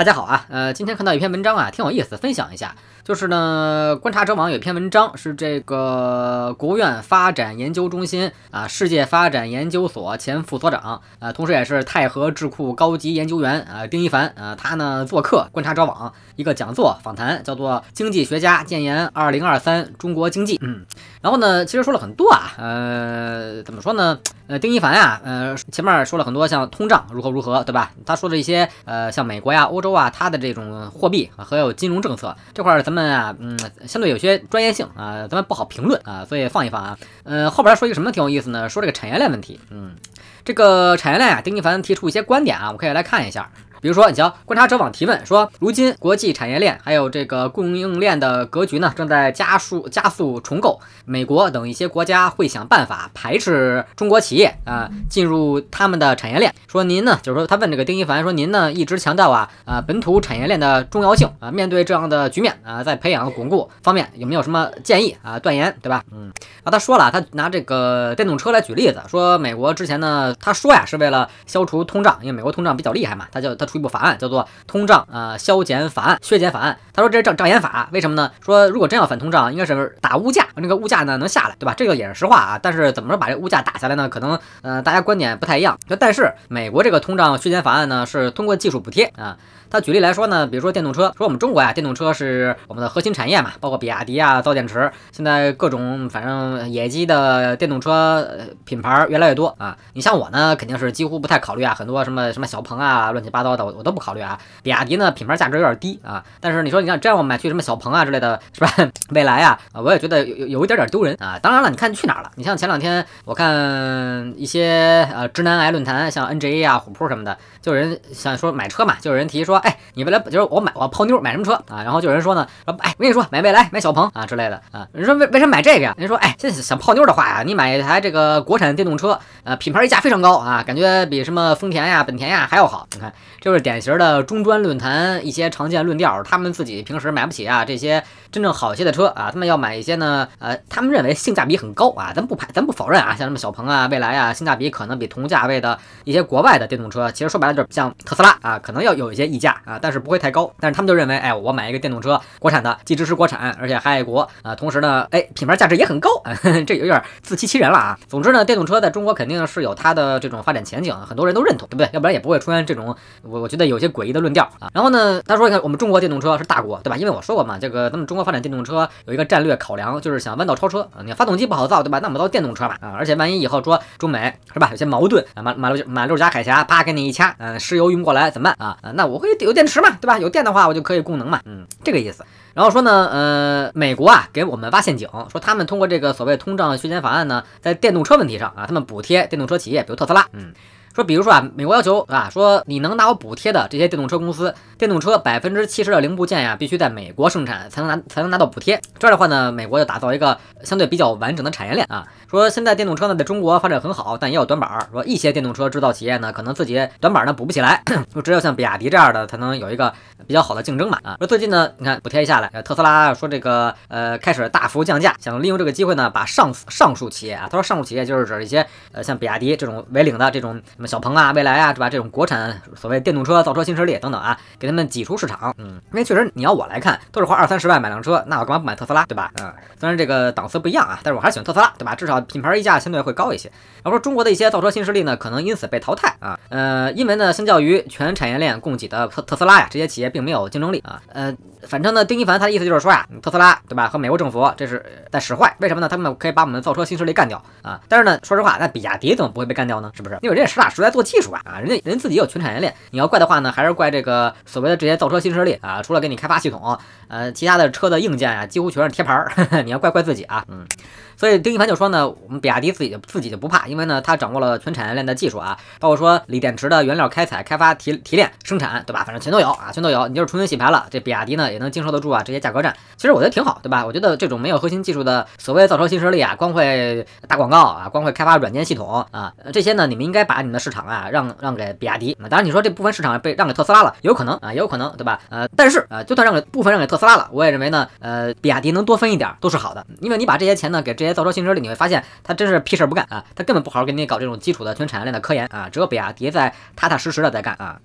大家好啊，呃，今天看到一篇文章啊，挺有意思，分享一下。就是呢，观察者网有一篇文章，是这个国务院发展研究中心啊，世界发展研究所前副所长，呃，同时也是泰和智库高级研究员啊，丁一凡啊，他呢做客观察者网一个讲座访谈，叫做《经济学家建言二零二三中国经济》。嗯，然后呢，其实说了很多啊，呃，怎么说呢？呃，丁一凡啊，呃，前面说了很多像通胀如何如何，对吧？他说的一些呃，像美国呀、欧洲。啊，它的这种货币啊，还有金融政策这块儿，咱们啊，嗯，相对有些专业性啊，咱们不好评论啊，所以放一放啊。呃，后边说一个什么挺有意思呢？说这个产业链问题，嗯，这个产业链啊，丁一凡提出一些观点啊，我们可以来看一下。比如说，你瞧，观察者网提问说，如今国际产业链还有这个供应链的格局呢，正在加速加速重构。美国等一些国家会想办法排斥中国企业啊，进入他们的产业链。说您呢，就是说他问这个丁一凡说，您呢一直强调啊啊本土产业链的重要性啊，面对这样的局面啊，在培养巩固方面有没有什么建议啊？断言对吧？嗯。然后他说了，他拿这个电动车来举例子，说美国之前呢，他说呀是为了消除通胀，因为美国通胀比较厉害嘛，他叫他出一部法案叫做通胀呃削减法案削减法案。他说这是障障眼法，为什么呢？说如果真要反通胀，应该是打物价，那个物价呢能下来，对吧？这个也是实话啊。但是怎么说把这物价打下来呢？可能呃大家观点不太一样。但是美国这个通胀削减法案呢是通过技术补贴啊。他举例来说呢，比如说电动车，说我们中国呀电动车是我们的核心产业嘛，包括比亚迪啊造电池，现在各种反正。野鸡的电动车品牌越来越多啊！你像我呢，肯定是几乎不太考虑啊，很多什么什么小鹏啊，乱七八糟的，我我都不考虑啊。比亚迪呢，品牌价值有点低啊。但是你说你让这样买去什么小鹏啊之类的，是吧？未来啊，我也觉得有有一点点丢人啊。当然了，你看去哪儿了？你像前两天我看一些呃直男癌论坛，像 NGA 啊、虎扑什么的，就有人想说买车嘛，就有人提说，哎，你未来就是我买我泡妞买什么车啊？然后就有人说呢，说哎，我跟你说，买未来，买小鹏啊之类的啊。你说为为什么买这个呀？你说哎。现在想泡妞的话呀，你买一台这个国产电动车，呃，品牌溢价非常高啊，感觉比什么丰田呀、本田呀还要好。你看，就是典型的中专论坛一些常见论调。他们自己平时买不起啊，这些真正好些的车啊，他们要买一些呢，呃，他们认为性价比很高啊。咱不排，咱不否认啊，像什么小鹏啊、蔚来啊，性价比可能比同价位的一些国外的电动车，其实说白了就是像特斯拉啊，可能要有一些溢价啊，但是不会太高。但是他们就认为，哎，我买一个电动车，国产的，既支持国产，而且还爱国啊。同时呢，哎，品牌价值也很高。这有点自欺欺人了啊！总之呢，电动车在中国肯定是有它的这种发展前景，很多人都认同，对不对？要不然也不会出现这种我我觉得有些诡异的论调啊。然后呢，他说你看我们中国电动车是大国，对吧？因为我说过嘛，这个咱们中国发展电动车有一个战略考量，就是想弯道超车啊。你看发动机不好造，对吧？那我们造电动车吧啊！而且万一以后说中美是吧有些矛盾啊，马马六马六加海峡啪给你一掐，嗯，石油运不过来怎么办啊？那我会有电池嘛，对吧？有电的话我就可以供能嘛，嗯，这个意思。然后说呢，呃，美国啊给我们挖陷阱，说他们通过这个所谓通胀削减法案呢，在电动车问题上啊，他们补贴电动车企业，比如特斯拉，嗯。说，比如说啊，美国要求啊，说你能拿我补贴的这些电动车公司，电动车百分之七十的零部件呀，必须在美国生产才能拿才能拿到补贴。这样的话呢，美国就打造一个相对比较完整的产业链啊。说现在电动车呢在中国发展很好，但也有短板。说一些电动车制造企业呢，可能自己短板呢补不起来，就 只有像比亚迪这样的才能有一个比较好的竞争嘛。啊，说最近呢，你看补贴一下来，特斯拉说这个呃开始大幅降价，想利用这个机会呢，把上上述企业啊，他说上述企业就是指一些呃像比亚迪这种为领的这种。什么小鹏啊、蔚来啊，是吧？这种国产所谓电动车造车新势力等等啊，给他们挤出市场。嗯，因为确实你要我来看，都是花二三十万买辆车，那我干嘛不买特斯拉，对吧？嗯，虽然这个档次不一样啊，但是我还是喜欢特斯拉，对吧？至少品牌溢价相对会高一些。要说中国的一些造车新势力呢，可能因此被淘汰啊。呃，因为呢，相较于全产业链供给的特特斯拉呀，这些企业并没有竞争力啊。呃，反正呢，丁一凡他的意思就是说呀，特斯拉，对吧？和美国政府这是在使坏，为什么呢？他们可以把我们的造车新势力干掉啊。但是呢，说实话，那比亚迪怎么不会被干掉呢？是不是？因为人家是大。实在做技术吧，啊，人家人自己有全产业链，你要怪的话呢，还是怪这个所谓的这些造车新势力啊，除了给你开发系统，呃，其他的车的硬件啊，几乎全是贴牌儿，你要怪怪自己啊，嗯。所以丁一凡就说呢，我们比亚迪自己就自己就不怕，因为呢，它掌握了全产业链的技术啊，包括说锂电池的原料开采、开发、提提炼、生产，对吧？反正全都有啊，全都有。你就是重新洗牌了，这比亚迪呢也能经受得住啊这些价格战。其实我觉得挺好，对吧？我觉得这种没有核心技术的所谓造车新势力啊，光会打广告啊，光会开发软件系统啊，这些呢，你们应该把你们的市场啊让让给比亚迪。当然你说这部分市场被让给特斯拉了，有可能啊，也有可能，对吧？呃，但是啊，就算让给部分让给特斯拉了，我也认为呢，呃，比亚迪能多分一点都是好的，因为你把这些钱呢给这些。在造车、新车里，你会发现他真是屁事不干啊！他根本不好好给你搞这种基础的全产业链的科研啊！只有比亚迪在踏踏实实的在干啊！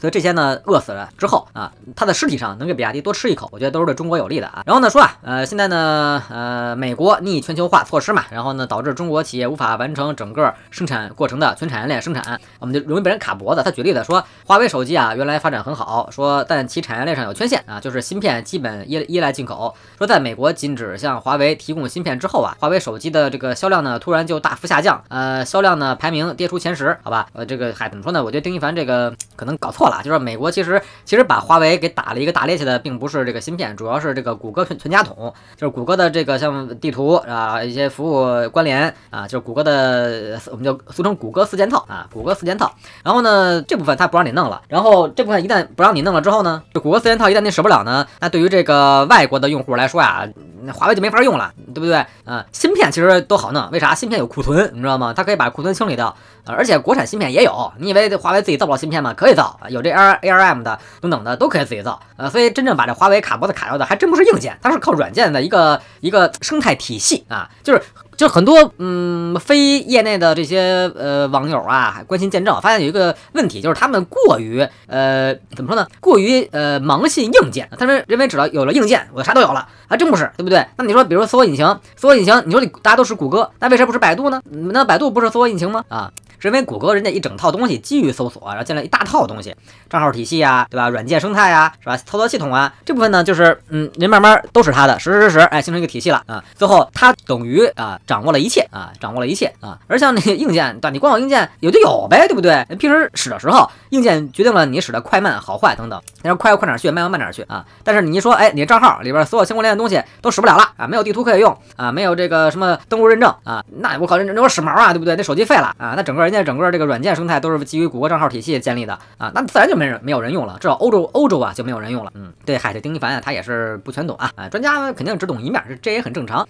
所以这些呢，饿死了之后啊，他的尸体上能给比亚迪多吃一口，我觉得都是对中国有利的啊。然后呢说啊，呃，现在呢，呃，美国逆全球化措施嘛，然后呢导致中国企业无法完成整个生产过程的全产业链生产，我们就容易被人卡脖子。他举例子说，华为手机啊，原来发展很好，说但其产业链上有缺陷啊，就是芯片基本依依赖进口。说在美国禁止向华为提供芯片之后啊，华为手机的这个销量呢突然就大幅下降，呃，销量呢排名跌出前十，好吧，呃，这个还怎么说呢？我觉得丁一凡这个可能搞错。就是美国其实其实把华为给打了一个大趔趄的，并不是这个芯片，主要是这个谷歌全家桶，就是谷歌的这个像地图啊，一些服务关联啊，就是谷歌的，我们就俗称谷歌四件套啊，谷歌四件套。然后呢，这部分它不让你弄了，然后这部分一旦不让你弄了之后呢，就谷歌四件套一旦你使不了呢，那对于这个外国的用户来说呀，那华为就没法用了，对不对？嗯，芯片其实都好弄，为啥芯片有库存？你知道吗？它可以把库存清理掉。而且国产芯片也有，你以为华为自己造不了芯片吗？可以造，有这 R A R M 的等等的都可以自己造。呃，所以真正把这华为卡脖子卡掉的，还真不是硬件，它是靠软件的一个一个生态体系啊，就是。就很多嗯，非业内的这些呃网友啊，关心见证，发现有一个问题，就是他们过于呃怎么说呢？过于呃盲信硬件，他们认为只要有了硬件，我啥都有了，还真不是，对不对？那你说，比如说搜索引擎，搜索引擎，你说你大家都是谷歌，那为啥不是百度呢？那百度不是搜索引擎吗？啊，是因为谷歌人家一整套东西基于搜索，然后建了一大套东西，账号体系啊，对吧？软件生态啊，是吧？操作系统啊，这部分呢，就是嗯，人慢慢都是他的，时，时，时，哎，形成一个体系了啊，最后它等于啊。掌握了一切啊，掌握了一切啊，而像那些硬件，对，你光有硬件有就有呗，对不对？平时使的时候，硬件决定了你使的快慢、好坏等等。那是快要快哪儿去，慢要慢哪儿去啊？但是你一说，哎，你的账号里边所有相关联的东西都使不了了啊，没有地图可以用啊，没有这个什么登录认证啊，那我靠，这我使毛啊，对不对？那手机废了啊，那整个人家整个这个软件生态都是基于谷歌账号体系建立的啊，那自然就没人没有人用了，至少欧洲欧洲啊就没有人用了。嗯，对，海的丁一凡啊，他也是不全懂啊，啊，专家肯定只懂一面，这也很正常。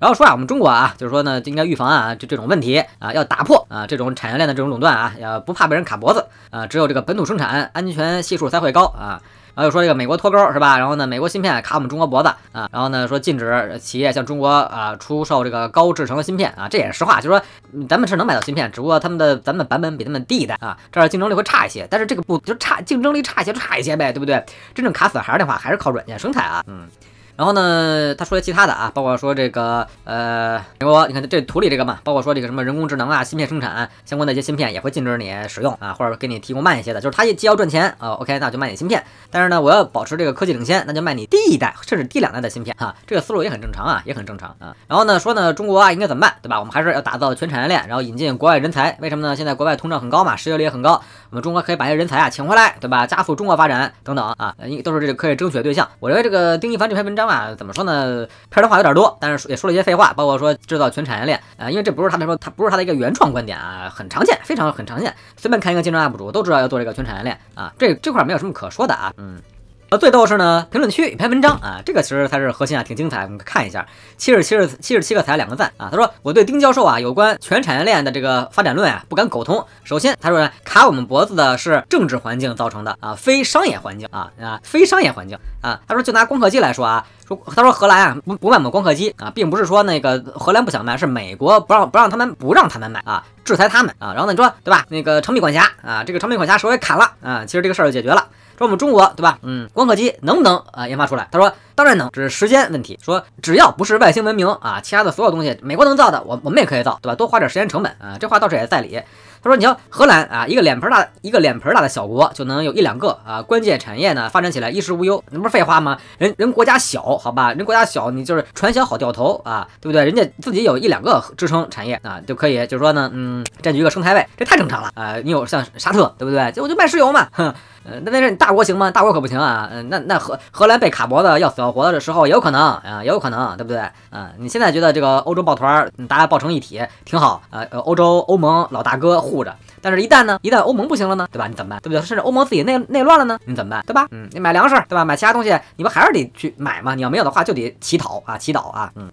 然后说啊，我们中国啊，就是说呢，应该预防啊，这这种问题啊，要打破啊这种产业链的这种垄断啊，要不怕被人卡脖子啊，只有这个本土生产，安全系数才会高啊。然后又说这个美国脱钩是吧？然后呢，美国芯片卡我们中国脖子啊，然后呢说禁止企业向中国啊出售这个高制成的芯片啊，这也是实话，就是说咱们是能买到芯片，只不过他们的咱们版本比他们低一代啊，这儿竞争力会差一些，但是这个不就差竞争力差一些就差一些呗，对不对？真正卡死还是的话，还是靠软件生态啊，嗯。然后呢，他说些其他的啊，包括说这个，呃，美国，你看这图里这个嘛，包括说这个什么人工智能啊、芯片生产相关的一些芯片也会禁止你使用啊，或者给你提供慢一些的，就是它既要赚钱啊，OK，那就卖你芯片，但是呢，我要保持这个科技领先，那就卖你第一代甚至第两代的芯片啊，这个思路也很正常啊，也很正常啊。然后呢，说呢，中国啊应该怎么办，对吧？我们还是要打造全产业链，然后引进国外人才，为什么呢？现在国外通胀很高嘛，失业率也很高，我们中国可以把一些人才啊请回来，对吧？加速中国发展等等啊，因为都是这个可以争取的对象。我认为这个丁 一凡这篇文章。话怎么说呢？片儿的话有点多，但是也说了一些废话，包括说制造全产业链啊，因为这不是他们说，他不是他的一个原创观点啊，很常见，非常很常见，随便看一个竞争 UP 主都知道要做这个全产业链啊，这这块没有什么可说的啊，嗯。呃，最逗是呢，评论区一篇文章啊，这个其实才是核心啊，挺精彩，我们看一下，七十七十，七十七个彩，两个赞啊。他说我对丁教授啊，有关全产业链的这个发展论啊，不敢苟同。首先他说呢，卡我们脖子的是政治环境造成的啊，非商业环境啊啊，非商业环境啊。他说就拿光刻机来说啊，说他说荷兰啊不不卖我们光刻机啊，并不是说那个荷兰不想卖，是美国不让不让他们不让他们卖啊，制裁他们啊。然后呢你说对吧？那个长臂管辖啊，这个长臂管辖手也砍了啊，其实这个事儿就解决了。说我们中国对吧？嗯，光刻机能不能啊研发出来？他说当然能，只是时间问题。说只要不是外星文明啊，其他的所有东西美国能造的，我我们也可以造，对吧？多花点时间成本啊，这话倒是也在理。他说，你要荷兰啊，一个脸盆大一个脸盆大的小国就能有一两个啊关键产业呢发展起来，衣食无忧，那不是废话吗？人人国家小好吧？人国家小，你就是船小好掉头啊，对不对？人家自己有一两个支撑产业啊，就可以，就是说呢，嗯，占据一个生态位，这太正常了啊！你有像沙特对不对？结果就卖石油嘛，哼。呃，那那是你大国行吗？大国可不行啊。嗯，那那荷荷兰被卡脖子、要死要活的时候也有可能啊，也有可能，对不对？嗯，你现在觉得这个欧洲抱团，大家抱成一体挺好？呃呃，欧洲欧盟老大哥护着，但是一旦呢，一旦欧盟不行了呢，对吧？你怎么办？对不对？甚至欧盟自己内内乱了呢，你怎么办？对吧？嗯，你买粮食对吧？买其他东西你不还是得去买吗？你要没有的话就得乞讨啊，乞讨啊，嗯。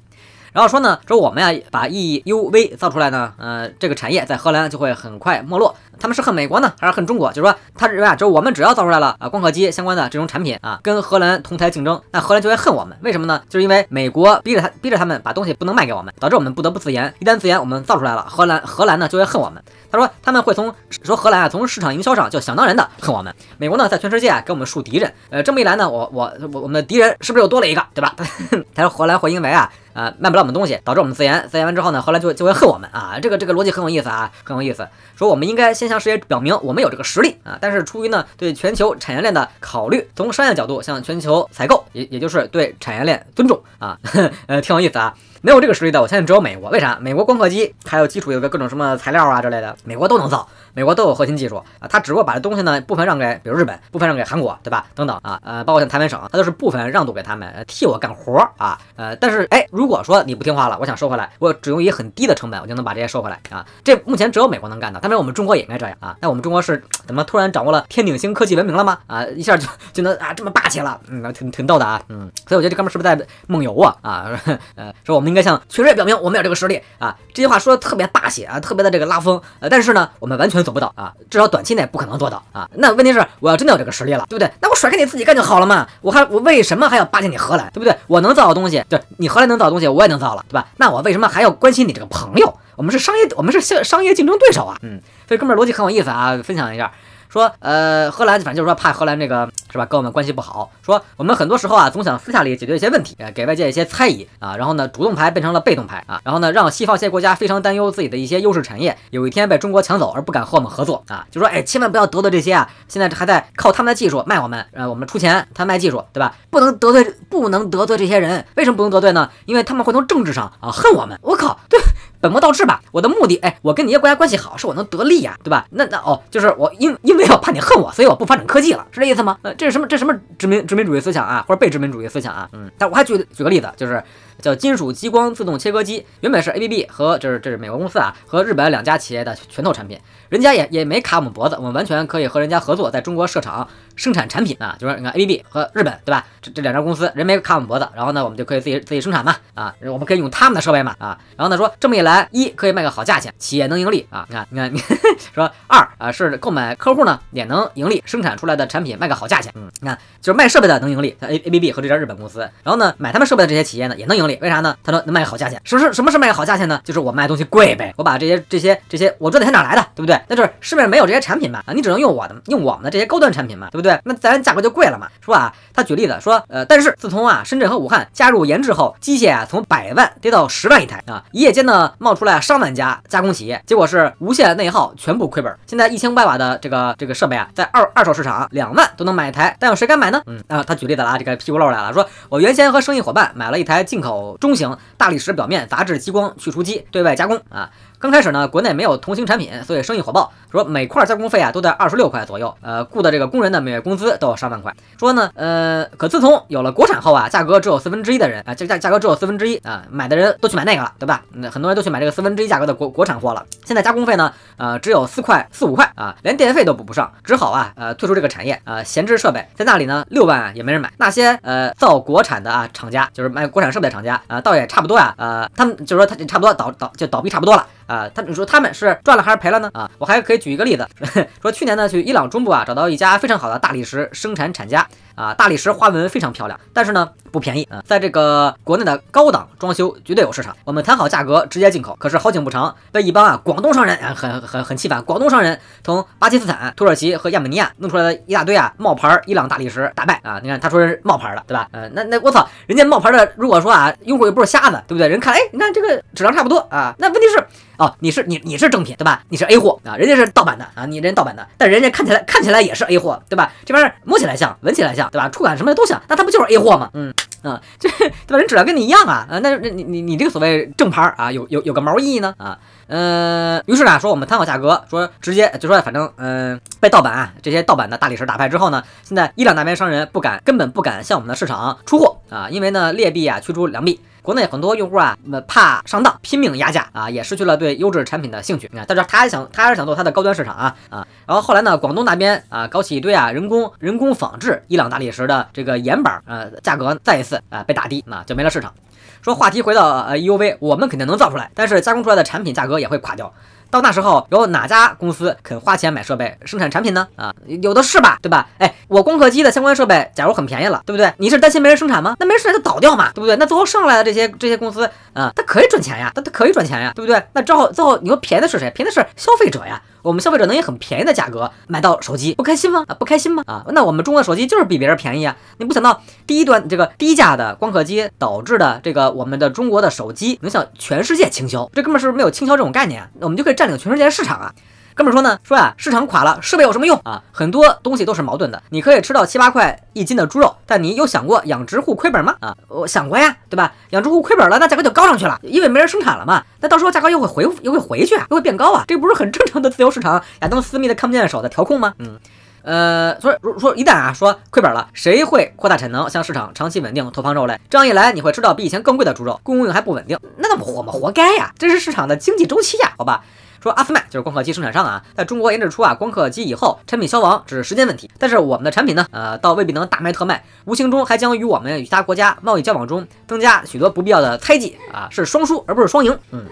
然后说呢，说我们呀把 EUV 造出来呢，呃，这个产业在荷兰就会很快没落。他们是恨美国呢，还是恨中国？就是说，他认为啊，就是我们只要造出来了啊，光刻机相关的这种产品啊，跟荷兰同台竞争，那荷兰就会恨我们。为什么呢？就是因为美国逼着他，逼着他们把东西不能卖给我们，导致我们不得不自研。一旦自研，我们造出来了，荷兰荷兰呢就会恨我们。他说他们会从说荷兰啊，从市场营销上就想当然的恨我们。美国呢，在全世界啊给我们树敌人。呃，这么一来呢，我我我我们的敌人是不是又多了一个？对吧？他说荷兰会因为啊。啊，卖不了我们东西，导致我们自研，自研完之后呢，后来就就会恨我们啊。这个这个逻辑很有意思啊，很有意思。说我们应该先向世界表明我们有这个实力啊，但是出于呢对全球产业链的考虑，从商业角度向全球采购，也也就是对产业链尊重啊，呃，挺有意思啊。没有这个实力的，我相信只有美国。为啥？美国光刻机还有基础有个各种什么材料啊之类的，美国都能造，美国都有核心技术啊。他只不过把这东西呢，部分让给比如日本，部分让给韩国，对吧？等等啊，呃，包括像台湾省，他都是部分让渡给他们，替我干活儿啊。呃，但是哎，如果说你不听话了，我想收回来，我只用以很低的成本，我就能把这些收回来啊。这目前只有美国能干的，当然我们中国也应该这样啊。那我们中国是怎么突然掌握了天顶星科技文明了吗？啊，一下就就能啊这么霸气了？嗯，挺挺逗的啊。嗯，所以我觉得这哥们是不是在梦游啊？啊，呃，说我们。应该向全世界表明我们有这个实力啊！这句话说的特别霸气啊，特别的这个拉风。呃，但是呢，我们完全做不到啊，至少短期内不可能做到啊。那问题是，我要真的有这个实力了，对不对？那我甩开你自己干就好了嘛！我还我为什么还要巴结你荷兰，对不对？我能造的东西，对你荷兰能造东西，我也能造了，对吧？那我为什么还要关心你这个朋友？我们是商业，我们是商商业竞争对手啊！嗯，所以哥们儿逻辑很有意思啊，分享一下。说呃，荷兰反正就是说怕荷兰这个是吧，跟我们关系不好。说我们很多时候啊，总想私下里解决一些问题，给外界一些猜疑啊。然后呢，主动牌变成了被动牌啊。然后呢，让西方一些国家非常担忧自己的一些优势产业有一天被中国抢走，而不敢和我们合作啊。就说哎，千万不要得罪这些啊。现在还在靠他们的技术卖我们，呃，我们出钱，他卖技术，对吧？不能得罪，不能得罪这些人。为什么不能得罪呢？因为他们会从政治上啊恨我们。我靠，对。本末倒置吧，我的目的，哎，我跟你个国家关系好，是我能得利呀，对吧？那那哦，就是我因因为要怕你恨我，所以我不发展科技了，是这意思吗？呃，这是什么？这什么殖民殖民主义思想啊，或者被殖民主义思想啊？嗯，但我还举举个例子，就是叫金属激光自动切割机，原本是 ABB 和就是这是美国公司啊和日本两家企业的拳头产品，人家也也没卡我们脖子，我们完全可以和人家合作，在中国设厂。生产产品啊，就是你看 A B B 和日本，对吧？这这两家公司人没卡我们脖子，然后呢，我们就可以自己自己生产嘛，啊，我们可以用他们的设备嘛，啊，然后呢，说这么一来，一可以卖个好价钱，企业能盈利啊，你看，你看，你 说二啊是购买客户呢也能盈利，生产出来的产品卖个好价钱，嗯，你看就是卖设备的能盈利，像 A A B B 和这家日本公司，然后呢，买他们设备的这些企业呢也能盈利，为啥呢？他说能卖个好价钱，什么什么是卖个好价钱呢？就是我卖东西贵呗，我把这些这些这些我赚的钱哪来的，对不对？那就是市面上没有这些产品嘛，啊，你只能用我的，用我们的这些高端产品嘛，对不？对，那自然价格就贵了嘛，是吧？他举例子说，呃，但是自从啊深圳和武汉加入研制后，机械啊从百万跌到十万一台啊，一夜间呢冒出来上万家加工企业，结果是无限内耗，全部亏本。现在一千五百瓦的这个这个设备啊，在二二手市场两万都能买一台，但有谁敢买呢？嗯，啊，他举例子了啊，这个屁股漏来了，说我原先和生意伙伴买了一台进口中型大理石表面杂质激光去除机，对外加工啊。刚开始呢，国内没有同行产品，所以生意火爆。说每块加工费啊都在二十六块左右，呃，雇的这个工人呢每月工资都有上万块。说呢，呃，可自从有了国产后啊，价格只有四分之一的人啊，价价价格只有四分之一啊，买的人都去买那个了，对吧？那很多人都去买这个四分之一价格的国国产货了。现在加工费呢，呃，只有四块四五块啊，连电费都补不上，只好啊，呃，退出这个产业，呃，闲置设备在那里呢，六万也没人买。那些呃造国产的啊厂家，就是卖国产设备厂家啊，倒也差不多啊，呃，他们就说他差不多倒倒就倒闭差不多了。啊，他你说他们是赚了还是赔了呢？啊，我还可以举一个例子，说去年呢去伊朗中部啊找到一家非常好的大理石生产厂家。啊，大理石花纹非常漂亮，但是呢不便宜啊，在这个国内的高档装修绝对有市场。我们谈好价格直接进口，可是好景不长，被一帮啊广东商人啊很很很气愤。广东商人从巴基斯坦、土耳其和亚美尼亚弄出来的一大堆啊冒牌儿伊朗大理石，打败啊！你看他说是冒牌儿的，对吧？呃，那那我操，人家冒牌儿的，如果说啊用户又不是瞎子，对不对？人看哎，你看这个质量差不多啊，那问题是哦，你是你你是正品对吧？你是 A 货啊，人家是盗版的啊，你人盗版的，但人家看起来看起来也是 A 货对吧？这玩意儿摸起来像，闻起来像。对吧，触感什么的都像，那它不就是 A 货吗？嗯嗯，就对吧，人质量跟你一样啊，啊，那那你你你这个所谓正牌啊，有有有个毛意义呢啊？嗯，于是呢，说我们参好价格，说直接就说反正嗯，被盗版啊，这些盗版的大理石打败之后呢，现在伊朗那边商人不敢，根本不敢向我们的市场出货。啊，因为呢，劣币啊驱逐良币，国内很多用户啊，怕上当，拼命压价啊，也失去了对优质产品的兴趣。你、看，但是他还想，他还是想做他的高端市场啊啊。然后后来呢，广东那边啊搞起一堆啊人工人工仿制伊朗大理石的这个岩板，呃，价格再一次啊被打低，那就没了市场。说话题回到呃 EUV，我们肯定能造出来，但是加工出来的产品价格也会垮掉。到那时候，有哪家公司肯花钱买设备生产产品呢？啊，有的是吧，对吧？哎，我光刻机的相关设备，假如很便宜了，对不对？你是担心没人生产吗？那没人生产就倒掉嘛，对不对？那最后剩下来的这些这些公司，啊，它可以赚钱呀，它它可以赚钱呀，对不对？那之后最后你说便宜的是谁？便宜的是消费者呀。我们消费者能以很便宜的价格买到手机，不开心吗？啊，不开心吗？啊，那我们中国的手机就是比别人便宜啊！你不想到低端这个低价的光刻机导致的这个我们的中国的手机能向全世界倾销，这们儿是不是没有倾销这种概念？那我们就可以占领全世界市场啊！哥们儿说呢，说呀，市场垮了，设备有什么用啊？很多东西都是矛盾的。你可以吃到七八块一斤的猪肉，但你有想过养殖户亏本吗？啊，我想过呀，对吧？养殖户亏本了，那价格就高上去了，因为没人生产了嘛。那到时候价格又会回，又会回去啊，又会变高啊。这不是很正常的自由市场？亚当斯密的看不见手的调控吗？嗯，呃，所以说一旦啊说亏本了，谁会扩大产能向市场长期稳定投放肉类？这样一来，你会吃到比以前更贵的猪肉，供应还不稳定，那我们活该呀。这是市场的经济周期呀，好吧？说，阿斯麦就是光刻机生产商啊，在中国研制出啊光刻机以后，产品消亡只是时间问题。但是我们的产品呢，呃，倒未必能大卖特卖，无形中还将与我们与其他国家贸易交往中增加许多不必要的猜忌啊，是双输而不是双赢。嗯。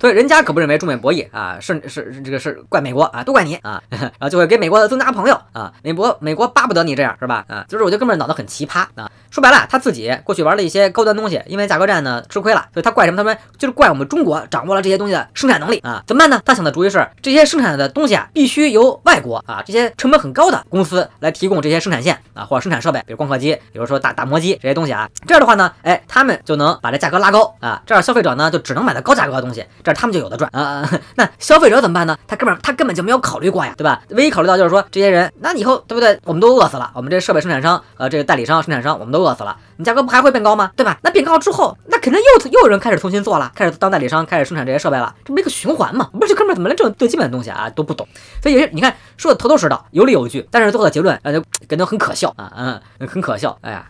所以人家可不认为中美博弈啊，是是这个是怪美国啊，都怪你啊，然后就会给美国增加朋友啊，美国美国巴不得你这样是吧？啊，就是我这哥们儿脑子很奇葩啊，说白了他自己过去玩了一些高端东西，因为价格战呢吃亏了，所以他怪什么？他们就是怪我们中国掌握了这些东西的生产能力啊，怎么办呢？他想的主意是这些生产的东西啊，必须由外国啊这些成本很高的公司来提供这些生产线啊或者生产设备，比如光刻机，比如说打打磨机这些东西啊，这样的话呢，哎，他们就能把这价格拉高啊，这样消费者呢就只能买到高价格的东西。他们就有的赚啊！那消费者怎么办呢？他根本他根本就没有考虑过呀，对吧？唯一考虑到就是说这些人，那以后对不对？我们都饿死了，我们这设备生产商，呃，这个代理商、生产商，我们都饿死了。你价格不还会变高吗？对吧？那变高之后，那肯定又又有人开始重新做了，开始当代理商，开始生产这些设备了，这没个循环嘛？不是，这哥们儿怎么连这种最基本的东西啊都不懂？所以你看，说的头头是道，有理有据，但是最后的结论啊，感觉很可笑啊，嗯，很可笑。哎呀！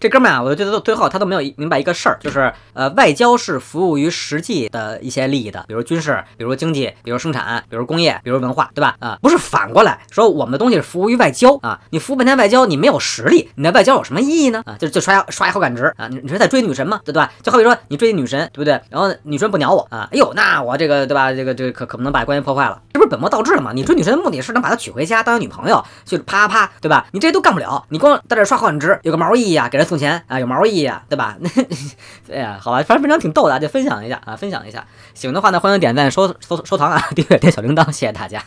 这哥们啊，我就觉得到最后他都没有明白一个事儿，就是呃，外交是服务于实际的一些利益的，比如军事，比如经济，比如生产，比如工业，比如文化，对吧？啊，不是反过来说我们的东西是服务于外交啊？你服务半天外交，你没有实力，你的外交有什么意义呢？啊，就就刷刷好感值啊？你你是在追女神吗？对吧？就好比说你追女神，对不对？然后女神不鸟我啊？哎呦，那我这个对吧？这个这个可可不能把关系破坏了，这不是本末倒置了吗？你追女神的目的是能把她娶回家当女朋友，就啪啪，对吧？你这些都干不了，你光在这刷好感值，有个毛意义啊？给人。送钱啊，有毛意义啊，对吧？那 对呀，好吧，反正非常挺逗的，就分享一下啊，分享一下。喜欢的话呢，欢迎点赞、收收收藏啊，订阅点小铃铛，谢谢大家。